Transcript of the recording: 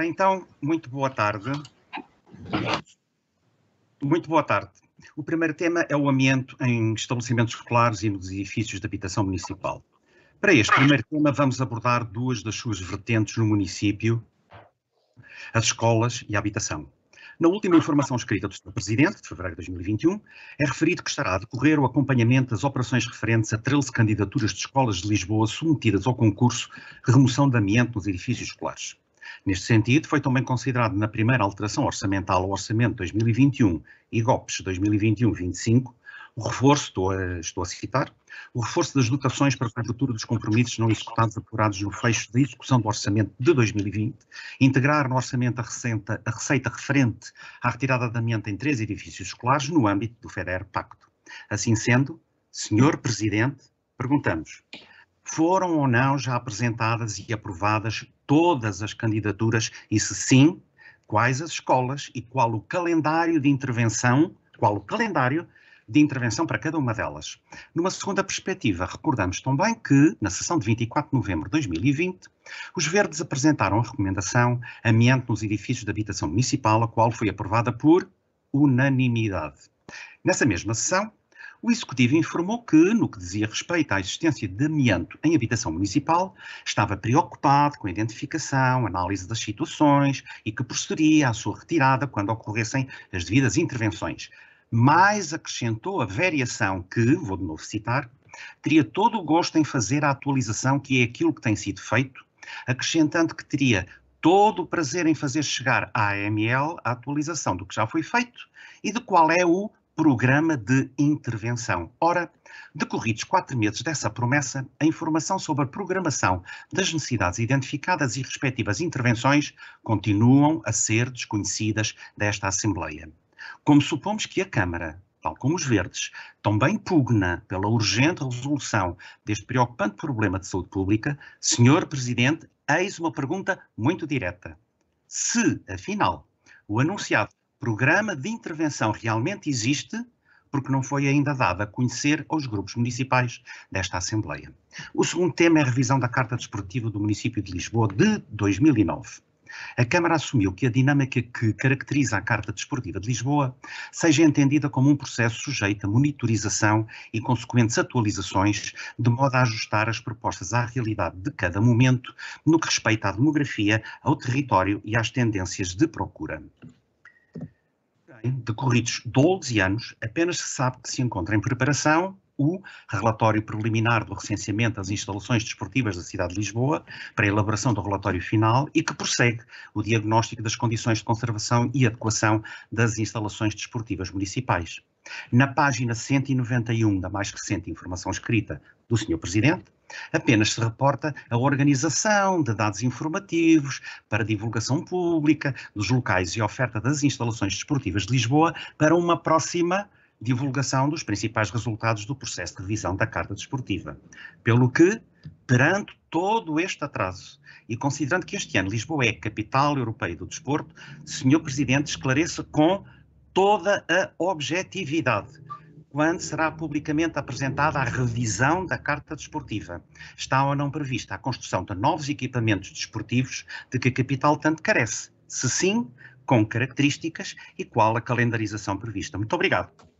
Então, muito boa tarde. Muito boa tarde. O primeiro tema é o amianto em estabelecimentos escolares e nos edifícios de habitação municipal. Para este primeiro tema, vamos abordar duas das suas vertentes no município, as escolas e a habitação. Na última informação escrita do Sr. Presidente, de fevereiro de 2021, é referido que estará a decorrer o acompanhamento das operações referentes a 13 candidaturas de escolas de Lisboa submetidas ao concurso de remoção de amianto nos edifícios escolares. Neste sentido, foi também considerado na primeira alteração orçamental ao Orçamento 2021 e GOPS 2021-25 o reforço, estou a, estou a, citar, o reforço das dotações para a cobertura dos compromissos não executados apurados no fecho da execução do orçamento de 2020, integrar no orçamento a, recente, a receita referente à retirada da amianto em três edifícios escolares no âmbito do FEDER Pacto. Assim sendo, Senhor Presidente, perguntamos, foram ou não já apresentadas e aprovadas todas as candidaturas e, se sim, quais as escolas e qual o calendário de intervenção, qual o calendário de intervenção para cada uma delas. Numa segunda perspectiva, recordamos também que, na sessão de 24 de novembro de 2020, os Verdes apresentaram a recomendação Amianto nos edifícios de habitação municipal, a qual foi aprovada por unanimidade. Nessa mesma sessão, o Executivo informou que, no que dizia respeito à existência de amianto em habitação municipal, estava preocupado com a identificação, análise das situações e que procederia à sua retirada quando ocorressem as devidas intervenções. Mais acrescentou a variação que, vou de novo citar, teria todo o gosto em fazer a atualização que é aquilo que tem sido feito, acrescentando que teria todo o prazer em fazer chegar à AML a atualização do que já foi feito e de qual é o programa de intervenção. Ora, decorridos quatro meses dessa promessa, a informação sobre a programação das necessidades identificadas e respectivas intervenções continuam a ser desconhecidas desta Assembleia. Como supomos que a Câmara, tal como os verdes, também pugna pela urgente resolução deste preocupante problema de saúde pública, Senhor Presidente, eis uma pergunta muito direta. Se, afinal, o anunciado programa de intervenção realmente existe, porque não foi ainda dado a conhecer aos grupos municipais desta Assembleia. O segundo tema é a revisão da Carta Desportiva do município de Lisboa de 2009. A Câmara assumiu que a dinâmica que caracteriza a Carta Desportiva de Lisboa seja entendida como um processo sujeito a monitorização e consequentes atualizações, de modo a ajustar as propostas à realidade de cada momento, no que respeita à demografia, ao território e às tendências de procura decorridos 12 anos, apenas se sabe que se encontra em preparação o relatório preliminar do recenseamento das instalações desportivas da cidade de Lisboa para a elaboração do relatório final e que prossegue o diagnóstico das condições de conservação e adequação das instalações desportivas municipais. Na página 191 da mais recente informação escrita do Sr. Presidente, apenas se reporta a organização de dados informativos para divulgação pública dos locais e oferta das instalações desportivas de Lisboa para uma próxima divulgação dos principais resultados do processo de revisão da Carta Desportiva. Pelo que, perante todo este atraso e considerando que este ano Lisboa é a capital europeia do desporto, Sr. Presidente, esclareça com toda a objetividade quando será publicamente apresentada a revisão da Carta Desportiva. Está ou não prevista a construção de novos equipamentos desportivos de que a capital tanto carece? Se sim, com características e qual a calendarização prevista? Muito obrigado.